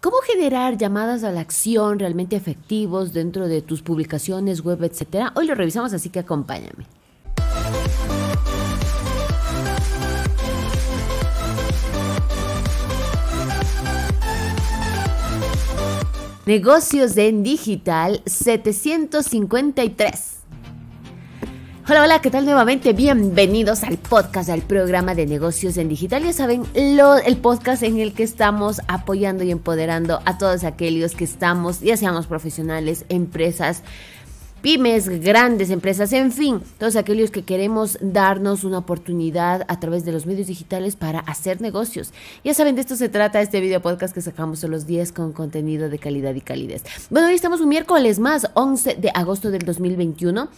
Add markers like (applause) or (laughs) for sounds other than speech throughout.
¿Cómo generar llamadas a la acción realmente efectivos dentro de tus publicaciones, web, etcétera? Hoy lo revisamos, así que acompáñame. Negocios en Digital 753. Hola, hola, ¿qué tal nuevamente? Bienvenidos al podcast, al programa de negocios en digital. Ya saben, el podcast en el que estamos apoyando y empoderando a todos aquellos que estamos, ya seamos profesionales, empresas, pymes, grandes empresas, en fin, todos aquellos que queremos darnos una oportunidad a través de los medios digitales para hacer negocios. Ya saben, de esto se trata este video podcast que sacamos todos los días con contenido de calidad y calidez. Bueno, hoy estamos un miércoles más, 11 de agosto del 2021.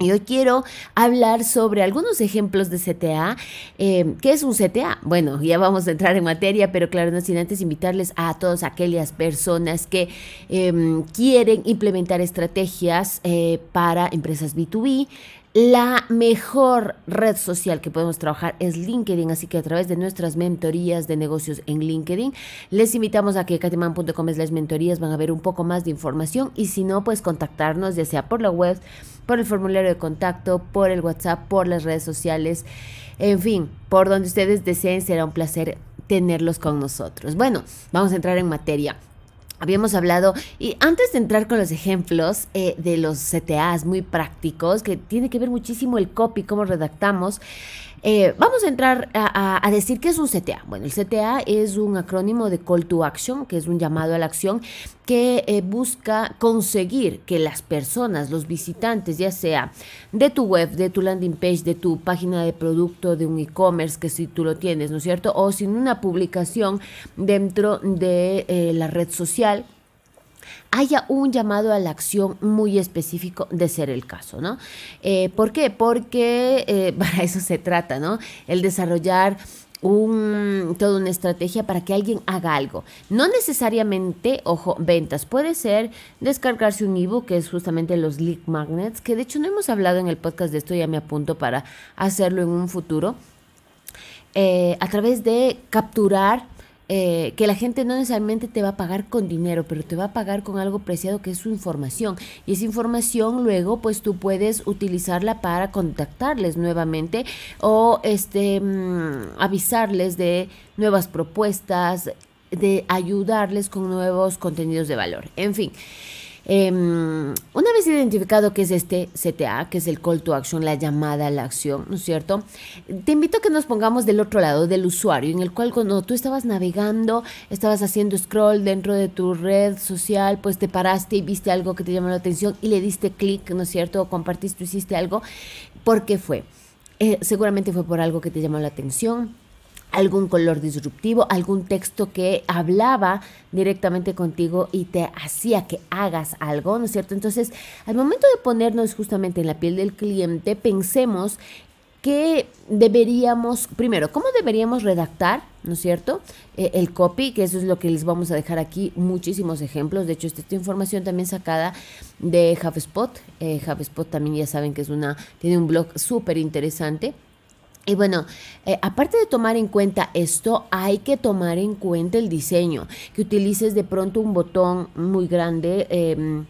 Y hoy quiero hablar sobre algunos ejemplos de CTA. Em, ¿Qué es un CTA? Bueno, ya vamos a entrar en materia, pero claro, no sin antes invitarles a todas aquellas personas que em, quieren implementar estrategias eh, para empresas B2B, la mejor red social que podemos trabajar es LinkedIn, así que a través de nuestras mentorías de negocios en LinkedIn, les invitamos a que katiman.com es las mentorías, van a ver un poco más de información y si no, pues contactarnos ya sea por la web, por el formulario de contacto, por el WhatsApp, por las redes sociales, en fin, por donde ustedes deseen, será un placer tenerlos con nosotros. Bueno, vamos a entrar en materia. Habíamos hablado, y antes de entrar con los ejemplos eh, de los CTAs muy prácticos, que tiene que ver muchísimo el copy, cómo redactamos, eh, vamos a entrar a, decir qué es un CTA. Bueno, el CTA es un acrónimo de Call to Action, que es un llamado a la acción que eh, busca conseguir que las personas, los visitantes, ya sea de tu web, de tu landing page, de tu página de producto, de un e-commerce, que si tú lo tienes, ¿no es cierto? O sin una publicación dentro de eh, la red social haya un llamado a la acción muy específico de ser el caso, ¿no? Eh, ¿Por qué? Porque eh, (laughs) para eso se trata, ¿no? El desarrollar toda una estrategia para que alguien haga algo. No necesariamente, ojo, ventas. Puede ser descargarse un ebook, que es justamente los lead magnets, que de hecho no hemos hablado en el podcast de esto, ya me apunto para hacerlo en un futuro. Eh, a través de capturar eh, que la gente no necesariamente te va a pagar con dinero, pero te va a pagar con algo preciado que es su información. Y esa información luego pues tú puedes utilizarla para contactarles nuevamente o este, mm, avisarles de nuevas propuestas, de ayudarles con nuevos contenidos de valor. En fin. Em, una vez identificado que es este CTA, que es el call to action, la llamada a la acción, ¿no es cierto? Te invito a que nos pongamos del otro lado del usuario, en el cual cuando tú estabas navegando, estabas haciendo scroll dentro de tu red social, pues te paraste y viste algo que te llamó la atención y le diste clic, ¿no es cierto? O compartiste, hiciste algo. ¿Por qué fue? Eh, seguramente fue por algo que te llamó la atención algún color disruptivo, algún texto que hablaba directamente contigo y te hacía que hagas algo, ¿no es cierto? Entonces, al momento de ponernos justamente en la piel del cliente, pensemos ¿qué deberíamos, primero, cómo deberíamos redactar, ¿no es cierto? Eh, el copy, que eso es lo que les vamos a dejar aquí, muchísimos ejemplos. De hecho, esta, información también sacada de HubSpot. Eh, HubSpot también ya saben que es una, tiene un blog súper interesante y bueno, eh, aparte de tomar en cuenta esto, hay que tomar en cuenta el diseño, que utilices de pronto un botón muy grande. Em,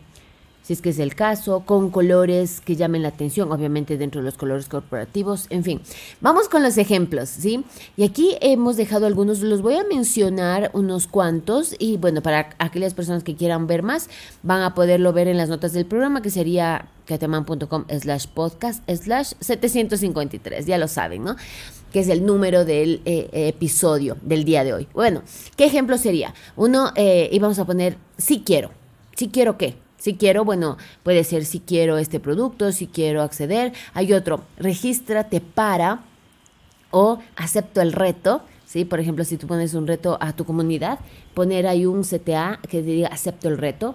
si es que es el caso, con colores que llamen la atención, obviamente dentro de los colores corporativos, en fin. Vamos con los ejemplos, ¿sí? Y aquí hemos dejado algunos, los voy a mencionar unos cuantos y bueno, para aquellas personas que quieran ver más, van a poderlo ver en las notas del programa que sería cateman.com slash podcast slash 753, ya lo saben, ¿no? que es el número del eh, episodio del día de hoy. Bueno, ¿qué ejemplo sería? Uno, eh, íbamos a poner, si quiero, si quiero qué, si quiero, bueno, puede ser si quiero este producto, si quiero acceder. Hay otro, regístrate para o acepto el reto. ¿Sí? Por ejemplo, si tú pones un reto a tu comunidad, poner ahí un CTA que te diga acepto el reto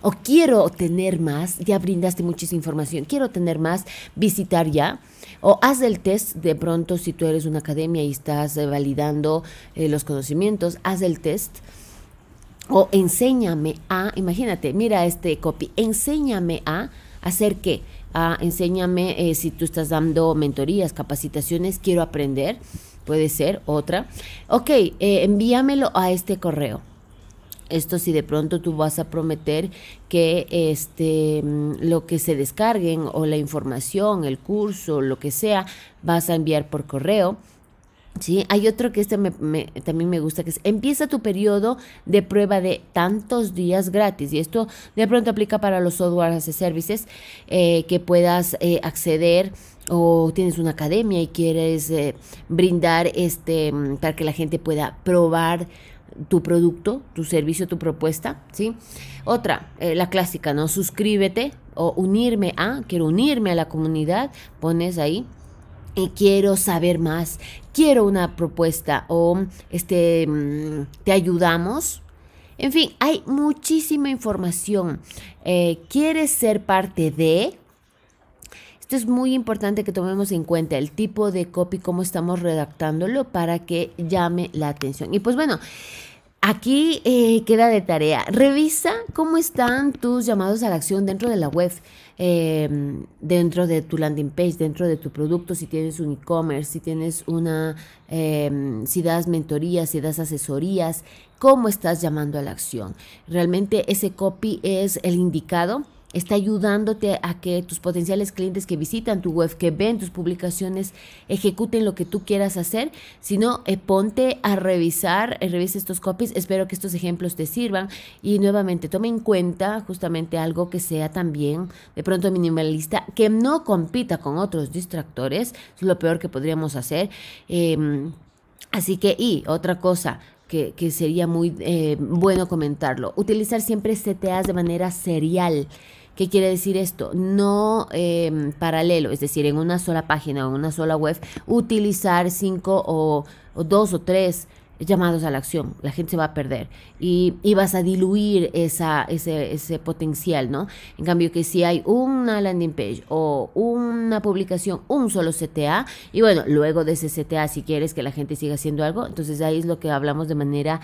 o quiero tener más, ya brindaste muchísima información, quiero tener más, visitar ya. O haz el test de pronto si tú eres una academia y estás validando eh, los conocimientos, haz el test o enséñame a, imagínate, mira este copy, enséñame a hacer qué, a enséñame eh, si tú estás dando mentorías, capacitaciones, quiero aprender, puede ser otra. Ok, eh, envíamelo a este correo. Esto si de pronto tú vas a prometer que este mm, lo que se descarguen o la información, el curso, lo que sea, vas a enviar por correo ¿sí? Hay otro que este también me gusta, que es empieza tu periodo de prueba de tantos días gratis. Y esto de pronto aplica para los software de services eh, que puedas eh, acceder o tienes una academia y quieres eh, brindar este para que la gente pueda probar tu producto, tu servicio, tu propuesta, ¿sí? Otra, la clásica, ¿no? Suscríbete o unirme a, quiero unirme a la comunidad, pones ahí quiero saber más, quiero una propuesta o este mm, te ayudamos. En fin, hay muchísima información. Eh, ¿Quieres ser parte de? Esto es muy importante que tomemos en cuenta el tipo de copy, cómo estamos redactándolo para que llame la atención. Y pues bueno, Aquí eh, queda de tarea. Revisa cómo están tus llamados a la acción dentro de la web, em, dentro de tu landing page, dentro de tu producto, si tienes un e-commerce, si tienes una, em, si das mentorías, si das asesorías, cómo estás llamando a la acción. ¿Realmente ese copy es el indicado? está ayudándote a que tus potenciales clientes que visitan tu web, que ven tus publicaciones, ejecuten lo que tú quieras hacer, sino no, eh, ponte a revisar, revise eh, revisa estos copies, espero que estos ejemplos te sirvan y nuevamente tome en cuenta justamente algo que sea también de pronto minimalista, que no compita con otros distractores, es lo peor que podríamos hacer. Em, así que, y otra cosa, que, que, sería muy eh, bueno comentarlo. Utilizar siempre CTAs de manera serial. ¿Qué quiere decir esto? No em, paralelo, es decir, en una sola página o en una sola web, utilizar cinco o, dos o tres llamados a la acción. La gente se va a perder y, vas a diluir esa, ese, ese, potencial, ¿no? En cambio, que si hay una landing page o una publicación, un solo CTA, y bueno, luego de ese CTA, si quieres que la gente siga haciendo algo, entonces ahí es lo que hablamos de manera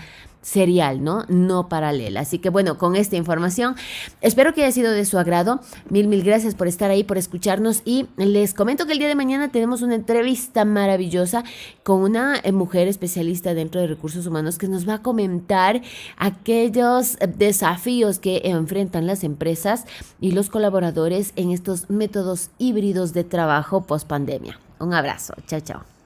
serial, ¿no? No paralela. Así que bueno, con esta información, espero que haya sido de su agrado. Mil, mil gracias por estar ahí, por escucharnos y les comento que el día de mañana tenemos una entrevista maravillosa con una eh, mujer especialista dentro de recursos humanos que nos va a comentar aquellos eh, desafíos que enfrentan las empresas y los colaboradores en estos métodos híbridos de trabajo post pandemia. Un abrazo, chao, chao.